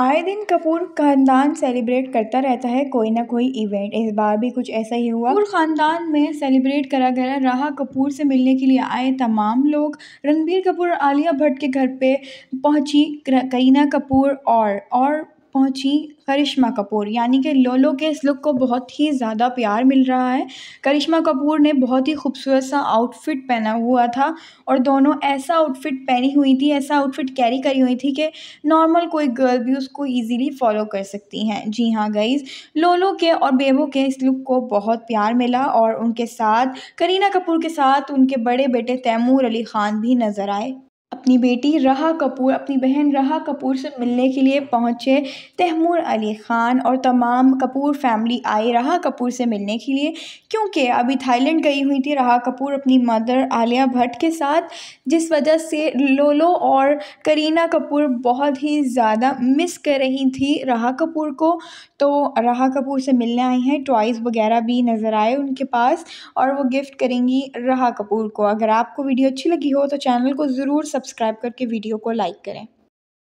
आए दिन कपूर खानदान सेलिब्रेट करता रहता है कोई ना कोई इवेंट इस बार भी कुछ ऐसा ही हुआ कपूर खानदान में सेलिब्रेट करा गया राह कपूर से मिलने के लिए आए तमाम लोग रणबीर कपूर और आलिया भट्ट के घर पे पहुंची करीना कपूर और और पहुंची करिश्मा कपूर यानी कि लोलो के इस लुक को बहुत ही ज़्यादा प्यार मिल रहा है करिश्मा कपूर ने बहुत ही खूबसूरत सा आउटफिट पहना हुआ था और दोनों ऐसा आउटफिट पहनी हुई थी ऐसा आउटफिट कैरी करी हुई थी कि नॉर्मल कोई गर्ल भी उसको ईजीली फॉलो कर सकती हैं जी हाँ गईज लोलो के और बेबो के इस लुक को बहुत प्यार मिला और उनके साथ करीना कपूर के साथ उनके बड़े बेटे तैमूर अली ख़ान भी नज़र आए अपनी बेटी रहा कपूर अपनी बहन रहा कपूर से मिलने के लिए पहुँचे तैमूर अली ख़ान और तमाम कपूर फैमिली आई रहा कपूर से मिलने के लिए क्योंकि अभी थाईलैंड गई हुई थी रहा कपूर अपनी मदर आलिया भट्ट के साथ जिस वजह से लोलो और करीना कपूर बहुत ही ज़्यादा मिस कर रही थी रहा कपूर को तो रहा कपूर से मिलने आई हैं टॉयज़ वगैरह भी नज़र आए उनके पास और वो गिफ्ट करेंगी रहा कपूर को अगर आपको वीडियो अच्छी लगी हो तो चैनल को ज़रूर सब्सक्राइब सब्सक्राइब करके वीडियो को लाइक करें